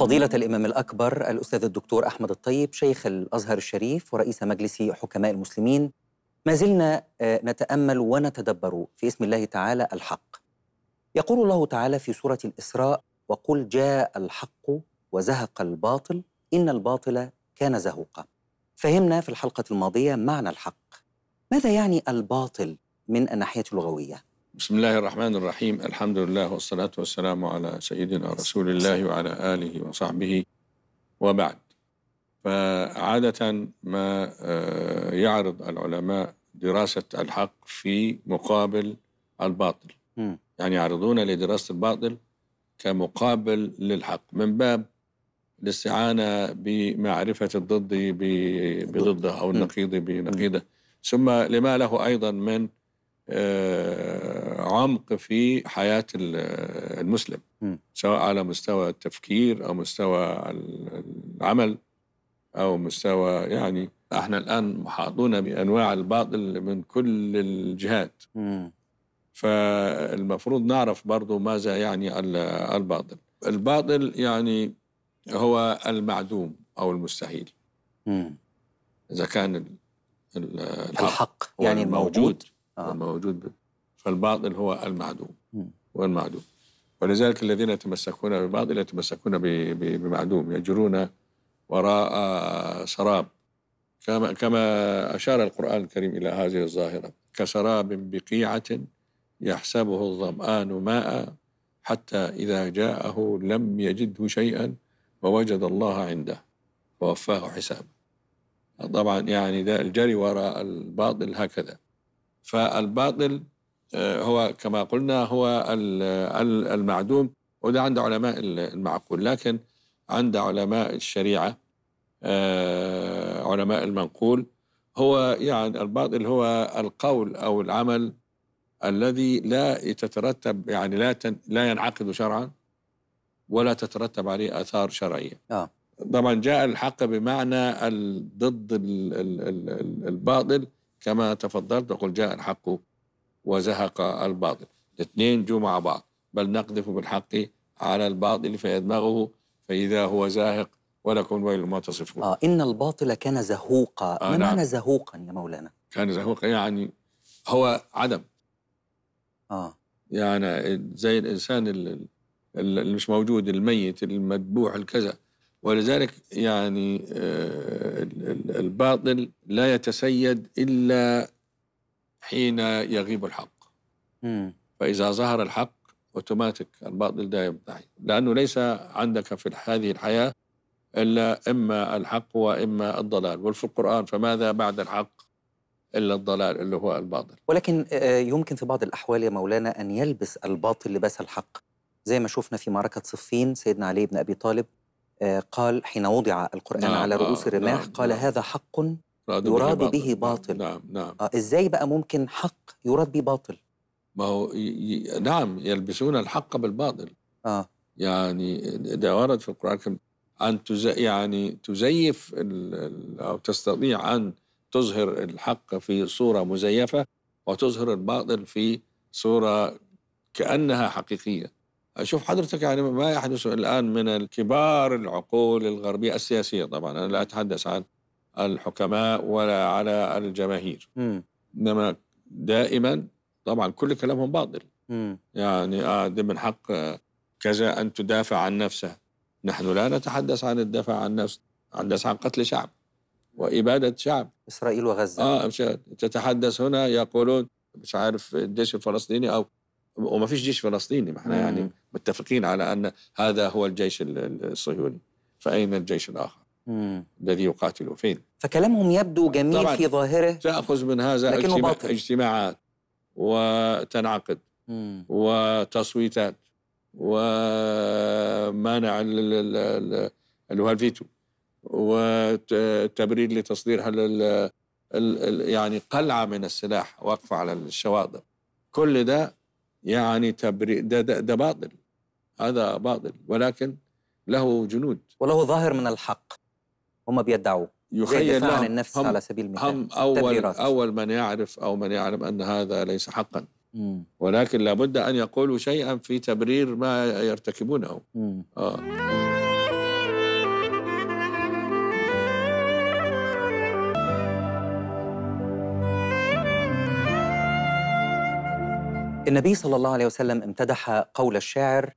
فضيلة الإمام الأكبر الأستاذ الدكتور أحمد الطيب شيخ الأزهر الشريف ورئيس مجلس حكماء المسلمين ما زلنا آه، نتأمل ونتدبر في اسم الله تعالى الحق يقول الله تعالى في سورة الإسراء وقل جاء الحق وزهق الباطل إن الباطل كان زهوقا فهمنا في الحلقة الماضية معنى الحق ماذا يعني الباطل من الناحية اللغوية؟ بسم الله الرحمن الرحيم الحمد لله والصلاة والسلام على سيدنا رسول الله وعلى آله وصحبه وبعد فعادة ما يعرض العلماء دراسة الحق في مقابل الباطل يعني يعرضون لدراسة الباطل كمقابل للحق من باب الاستعانة بمعرفة الضد بضده أو النقيض بنقيضه ثم لما له أيضا من عمق في حياة المسلم سواء على مستوى التفكير أو مستوى العمل أو مستوى يعني احنا الآن محاطون بأنواع الباطل من كل الجهات فالمفروض نعرف برضو ماذا يعني الباطل الباطل يعني هو المعدوم أو المستحيل إذا كان الحق, الحق يعني الموجود موجود, آه. موجود فالباطل هو المعدوم والمعدوم ولذلك الذين يتمسكون بالباطل يتمسكون بمعدوم يجرون وراء سراب كما كما اشار القران الكريم الى هذه الظاهره كسراب بقيعه يحسبه الظمآن ماء حتى اذا جاءه لم يجده شيئا ووجد الله عنده ووفاه حسابه طبعا يعني ده الجري وراء الباطل هكذا فالباطل آه، هو كما قلنا هو المعدوم وده عند علماء المعقول لكن عند علماء الشريعة آه، علماء المنقول هو يعني الباطل هو القول أو العمل الذي لا يتترتب يعني لا لا ينعقد شرعا ولا تترتب عليه آثار شرعية آه. طبعا جاء الحق بمعنى ضد الباطل كما تفضلت وقل جاء الحق وزهق الباطل الاثنين جو مع بعض بل نقذف بالحق على الباطل فيدمغه فإذا هو زاهق ولكم ويل ما تصفون آه إن الباطل كان زهوقا آه ما نعم. معنى زهوقا يا مولانا كان زهوقا يعني هو عدم آه يعني زي الإنسان اللي مش موجود الميت المذبوح الكذا ولذلك يعني آه، الباطل لا يتسيد إلا حين يغيب الحق مم. فإذا ظهر الحق أوتوماتيك الباطل ده يبتعي لأنه ليس عندك في هذه الحياة إلا إما الحق وإما الضلال وفي القرآن فماذا بعد الحق إلا الضلال اللي هو الباطل ولكن آه، يمكن في بعض الأحوال يا مولانا أن يلبس الباطل لباس الحق زي ما شفنا في معركة صفين سيدنا علي بن أبي طالب آه، قال حين وضع القرآن نعم على رؤوس آه، الرماح نعم قال نعم هذا حق يراد, يراد به, به باطل. باطل نعم نعم آه ازاي بقى ممكن حق يراد به باطل ما هو ي... نعم يلبسون الحق بالباطل اه يعني ده ورد في القران الكريم ان تز... يعني تزيف ال... او تستطيع ان تظهر الحق في صوره مزيفه وتظهر الباطل في صوره كانها حقيقيه شوف حضرتك يعني ما يحدث الان من الكبار العقول الغربيه السياسيه طبعا انا لا اتحدث عن الحكماء ولا على الجماهير انما دائما طبعا كل كلامهم باطل يعني آه دي من حق آه، كذا ان تدافع عن نفسها نحن لا نتحدث عن الدفاع عن نفس نتحدث عن قتل شعب واباده شعب اسرائيل وغزه اه مش تتحدث هنا يقولون مش عارف الجيش الفلسطيني او وما فيش جيش فلسطيني احنا يعني متفقين على ان هذا هو الجيش الصهيوني فاين الجيش الاخر؟ الذي يقاتل فين فكلامهم يبدو جميل في ظاهره تأخذ من هذا لكنه اجتماع باطل. اجتماعات وتنعقد مم. وتصويتات ومانع الفيتو وتبرير لتصدير يعني قلعة من السلاح واقفة على الشواطئ كل ده يعني تبرير ده, ده, ده باطل هذا باطل ولكن له جنود وله ظاهر من الحق هم بيدعوه يخيل عن النفس هم على سبيل المثال هم أول, أول من يعرف أو من يعلم أن هذا ليس حقا مم. ولكن لابد أن يقولوا شيئا في تبرير ما يرتكبونه آه. النبي صلى الله عليه وسلم امتدح قول الشاعر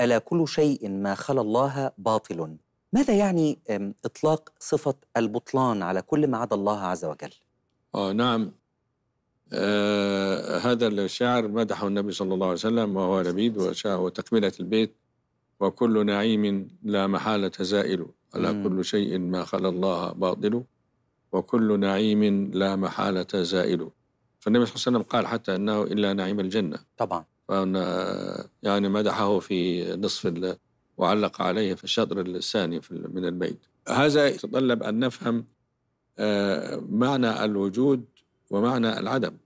ألا كل شيء ما خلا الله باطل ماذا يعني إطلاق صفة البطلان على كل ما عدا الله عز وجل؟ آه نعم آه هذا الشعر مدحه النبي صلى الله عليه وسلم وهو لبيد وتكملة البيت وكل نعيم لا محالة زائل ألا كل شيء ما خلا الله باطل وكل نعيم لا محالة زائل فالنبي صلى الله عليه وسلم قال حتى أنه إلا نعيم الجنة طبعا آه، يعني مدحه في نصف وعلق عليه في الشطر الثاني من البيت هذا يتطلب أن نفهم آه، معنى الوجود ومعنى العدم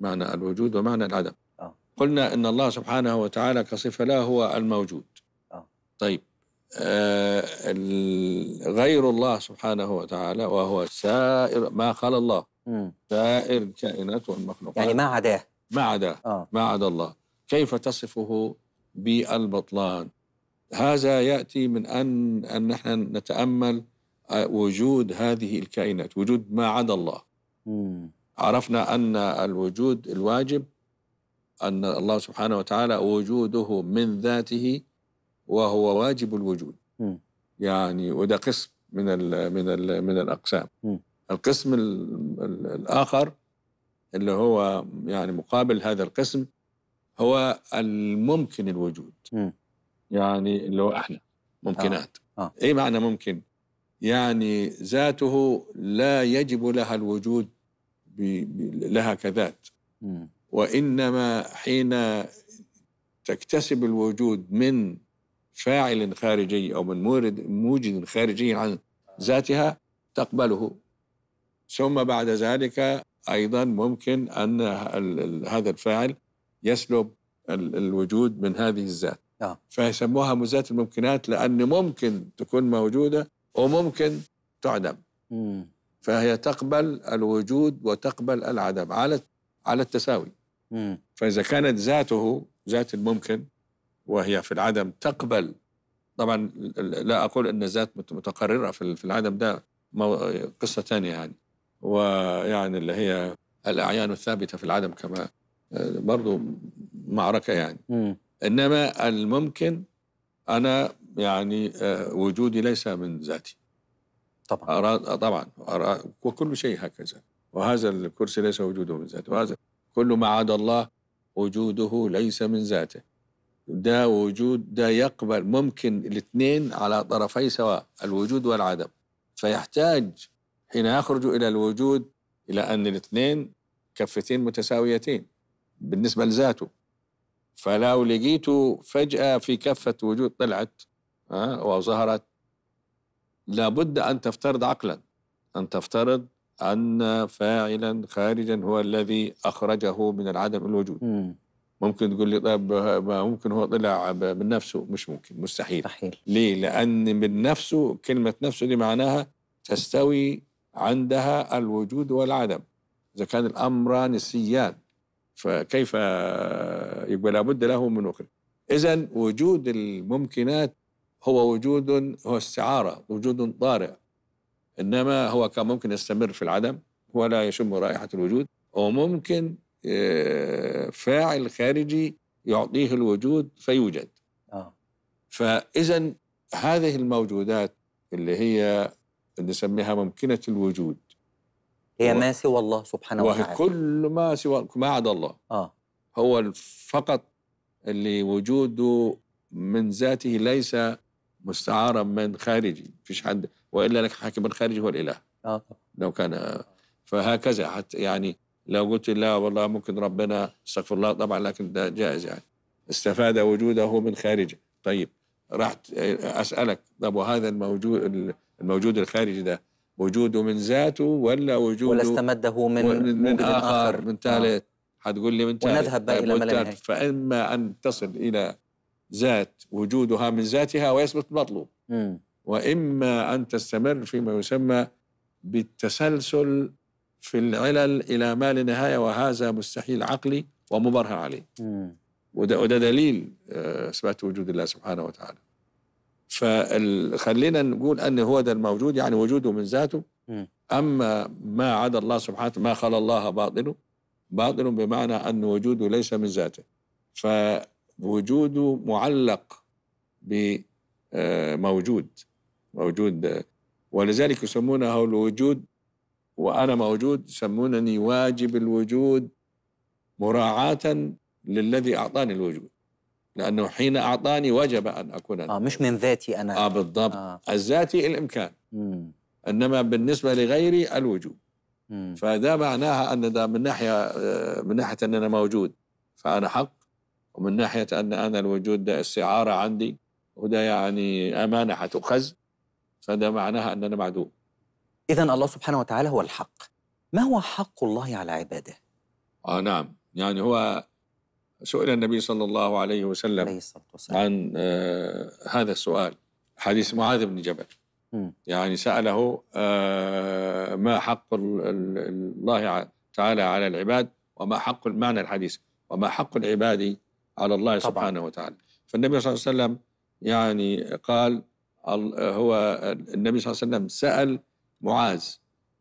معنى الوجود ومعنى العدم آه. قلنا ان الله سبحانه وتعالى كصفه لا هو الموجود آه. طيب غير الله سبحانه وتعالى وهو سائر ما خلى الله سائر الكائنات والمخلوقات يعني ما عداه ما عداه ما عدا الله كيف تصفه بالبطلان هذا يأتي من أن أن نحن نتأمل آه، وجود هذه الكائنات وجود ما عدا الله مم. عرفنا أن الوجود الواجب أن الله سبحانه وتعالى وجوده من ذاته وهو واجب الوجود مم. يعني وده قسم من الـ من الـ من الأقسام مم. القسم الـ الـ الآخر اللي هو يعني مقابل هذا القسم هو الممكن الوجود يعني اللي هو احنا ممكنات آه. آه. ايه معنى ممكن يعني ذاته لا يجب لها الوجود لها كذات م. وانما حين تكتسب الوجود من فاعل خارجي او من مورد موجد خارجي عن ذاتها تقبله ثم بعد ذلك ايضا ممكن ان هذا الفاعل يسلب الوجود من هذه الذات نعم. فيسموها مزات الممكنات لأن ممكن تكون موجودة وممكن تعدم فهي تقبل الوجود وتقبل العدم على على التساوي فإذا كانت ذاته ذات الممكن وهي في العدم تقبل طبعا لا أقول أن الذات متقررة في العدم ده قصة ثانية يعني ويعني اللي هي الأعيان الثابتة في العدم كما آه، برضو معركة يعني انما الممكن انا يعني آه، وجودي ليس من ذاتي طبعا أراد طبعا أراد وكل شيء هكذا وهذا الكرسي ليس وجوده من ذاته وهذا كل ما عدا الله وجوده ليس من ذاته ده وجود ده يقبل ممكن الاثنين على طرفي سواء الوجود والعدم فيحتاج حين يخرج الى الوجود الى ان الاثنين كفتين متساويتين بالنسبه لذاته فلو لقيته فجأة في كفة وجود طلعت وظهرت لابد أن تفترض عقلا أن تفترض أن فاعلا خارجا هو الذي أخرجه من العدم الوجود مم. ممكن تقول لي طيب ممكن هو طلع من نفسه مش ممكن مستحيل مستحيل ليه؟ لأن من نفسه كلمة نفسه دي معناها تستوي عندها الوجود والعدم إذا كان الأمر نسيان فكيف يبقى لابد له من أخرى إذا وجود الممكنات هو وجود هو استعارة وجود طارئ إنما هو كان ممكن يستمر في العدم ولا يشم رائحة الوجود وممكن آه، فاعل خارجي يعطيه الوجود فيوجد آه. فإذا هذه الموجودات اللي هي نسميها ممكنة الوجود هي ما سوى الله سبحانه وتعالى كل ما سوى ما عدا الله آه. هو فقط اللي وجوده من ذاته ليس مستعارا من خارجي فيش حد والا لك حاكم خارجي هو الاله آه. لو كان فهكذا حتى يعني لو قلت لا والله ممكن ربنا استغفر الله طبعا لكن ده جائز يعني استفاد وجوده من خارجه طيب رحت اسالك طب وهذا الموجود الموجود الخارجي ده وجوده من ذاته ولا وجوده ولا استمده من من آخر, آخر من ثالث آه. لي من ثالث ونذهب بقى طيب، إلى ما لا فإما أن تصل إلى ذات وجودها من ذاتها ويثبت المطلوب وإما أن تستمر فيما يسمى بالتسلسل في العلل إلى ما لا نهاية وهذا مستحيل عقلي ومبرهن عليه وده, وده دليل آه، إثبات وجود الله سبحانه وتعالى فخلينا نقول أن هو ده الموجود يعني وجوده من ذاته أما ما عدا الله سبحانه ما خلا الله باطله باطل بمعنى أن وجوده ليس من ذاته فوجوده معلق بموجود آه، موجود ولذلك يسمونه الوجود وأنا موجود يسمونني واجب الوجود مراعاة للذي أعطاني الوجود لأنه حين أعطاني وجب أن أكون أنا آه مش من ذاتي أنا آه بالضبط آه. الذاتي الإمكان مم. إنما بالنسبة لغيري الوجود مم. فده معناها أن ده من ناحية آه، من ناحية أن أنا موجود فأنا حق ومن ناحية أن أنا الوجود ده استعارة عندي وده يعني أمانة حتؤخذ فده معناها أن أنا معدوم إذا الله سبحانه وتعالى هو الحق ما هو حق الله على عباده؟ آه نعم يعني هو سئل النبي صلى الله عليه وسلم عليه عن آه هذا السؤال حديث معاذ بن جبل م. يعني سأله آه ما حق الله تعالى على العباد وما حق معنى الحديث وما حق العباد على الله طبعا. سبحانه وتعالى فالنبي صلى الله عليه وسلم يعني قال هو النبي صلى الله عليه وسلم سأل معاذ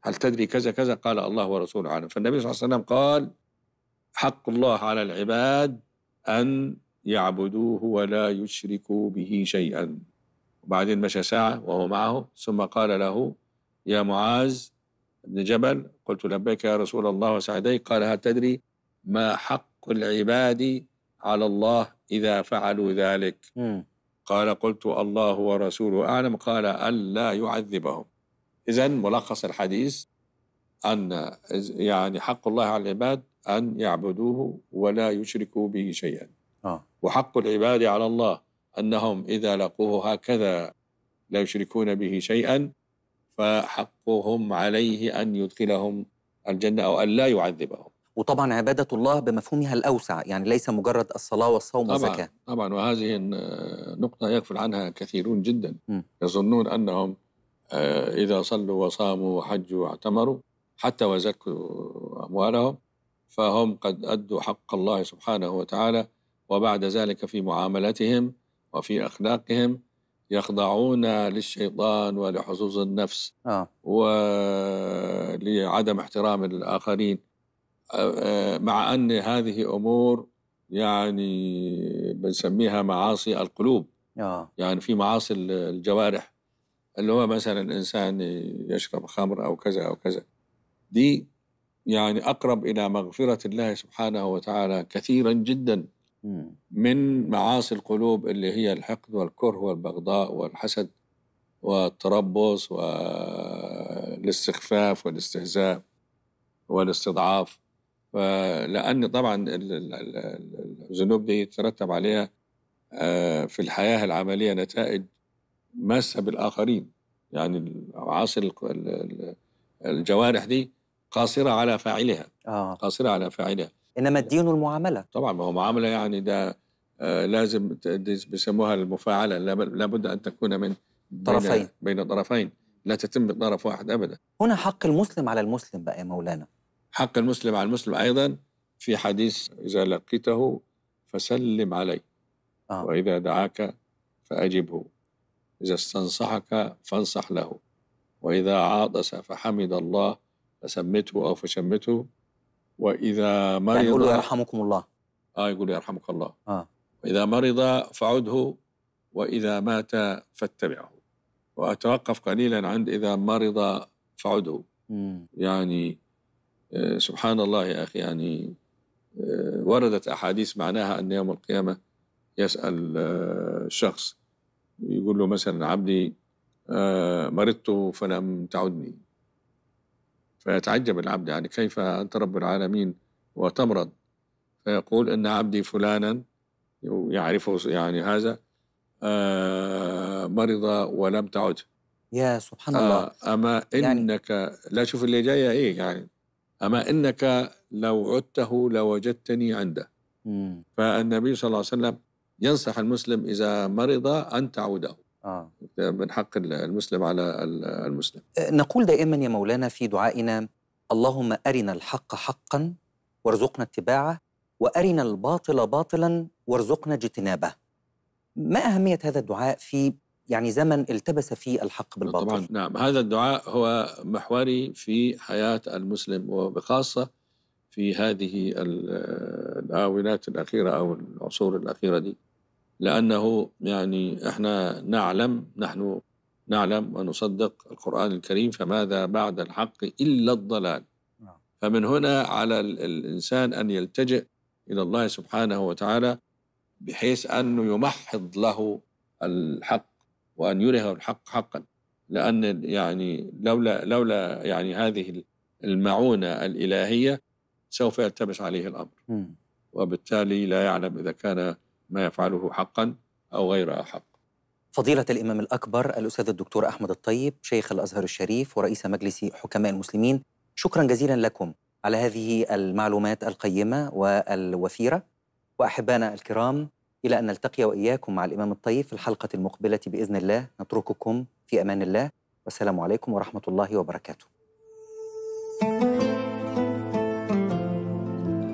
هل تدري كذا كذا قال الله ورسوله عنه فالنبي صلى الله عليه وسلم قال حق الله على العباد أن يعبدوه ولا يشركوا به شيئا وبعدين مشى ساعة وهو معه ثم قال له يا معاذ بن جبل قلت لبيك يا رسول الله وسعديك قال هل تدري ما حق العباد على الله إذا فعلوا ذلك م. قال قلت الله ورسوله أعلم قال ألا يعذبهم إذا ملخص الحديث أن يعني حق الله على العباد أن يعبدوه ولا يشركوا به شيئا آه. وحق العباد على الله أنهم إذا لقوه هكذا لا يشركون به شيئا فحقهم عليه أن يدخلهم الجنة أو أن لا يعذبهم وطبعا عبادة الله بمفهومها الأوسع يعني ليس مجرد الصلاة والصوم والزكاة طبعا وهذه النقطة يغفل عنها كثيرون جدا م. يظنون أنهم آه، إذا صلوا وصاموا وحجوا واعتمروا حتى وزكوا أموالهم فهم قد أدوا حق الله سبحانه وتعالى وبعد ذلك في معاملتهم وفي أخلاقهم يخضعون للشيطان ولحظوظ النفس آه. ولعدم احترام الآخرين مع أن هذه أمور يعني بنسميها معاصي القلوب آه. يعني في معاصي الجوارح اللي هو مثلا الإنسان يشرب خمر أو كذا أو كذا دي يعني أقرب إلى مغفرة الله سبحانه وتعالى كثيرا جدا من معاصي القلوب اللي هي الحقد والكره والبغضاء والحسد والتربص والاستخفاف والاستهزاء والاستضعاف لأن طبعا الذنوب دي ترتب عليها آه، في الحياة العملية نتائج ماسة بالآخرين يعني عاصر الجوارح دي قاصرة على فاعلها آه. قاصرة على فاعلها إنما الدين المعاملة طبعا ما هو معاملة يعني ده آه لازم بيسموها المفاعلة لابد أن تكون من طرفين بين طرفين لا تتم بطرف واحد أبدا هنا حق المسلم على المسلم بقى يا مولانا حق المسلم على المسلم أيضا في حديث إذا لقيته فسلم عليه آه. وإذا دعاك فأجبه إذا استنصحك فانصح له وإذا عاطس فحمد الله فسمته أو فشمته وإذا مرض يعني يقول يرحمكم الله آه يقول يرحمك الله آه. إذا مرض فعده وإذا مات فاتبعه وأتوقف قليلا عند إذا مرض فعده مم. يعني آه، سبحان الله يا أخي يعني آه، وردت أحاديث معناها أن يوم القيامة يسأل آه، شخص يقول له مثلا عبدي مرضت فلم تعدني فيتعجب العبد يعني كيف أنت رب العالمين وتمرض فيقول إن عبدي فلانا يعرفه يعني هذا آه مرض ولم تعد يا سبحان آه الله أما يعني إنك لا شوف اللي جاية إيه يعني أما إنك لو عدته لوجدتني عنده فالنبي صلى الله عليه وسلم ينصح المسلم إذا مرض أن تعوده آه. من حق المسلم على المسلم نقول دائما يا مولانا في دعائنا اللهم أرنا الحق حقا وارزقنا اتباعه وأرنا الباطل باطلا وارزقنا اجتنابه ما أهمية هذا الدعاء في يعني زمن التبس فيه الحق بالباطل طبعا نعم هذا الدعاء هو محوري في حياة المسلم وبخاصة في هذه الآونات الأخيرة أو العصور الأخيرة دي لأنه يعني إحنا نعلم نحن نعلم ونصدق القرآن الكريم فماذا بعد الحق إلا الضلال نعم. فمن هنا على الإنسان أن يلتجئ إلى الله سبحانه وتعالى بحيث أنه يمحض له الحق وأن يره الحق حقا لأن يعني لولا لولا يعني هذه المعونة الإلهية سوف يلتبس عليه الأمر وبالتالي لا يعلم إذا كان ما يفعله حقا أو غير حق فضيلة الإمام الأكبر الأستاذ الدكتور أحمد الطيب شيخ الأزهر الشريف ورئيس مجلس حكماء المسلمين شكرا جزيلا لكم على هذه المعلومات القيمة والوفيرة وأحبانا الكرام إلى أن نلتقي وإياكم مع الإمام الطيب في الحلقة المقبلة بإذن الله نترككم في أمان الله والسلام عليكم ورحمة الله وبركاته thank you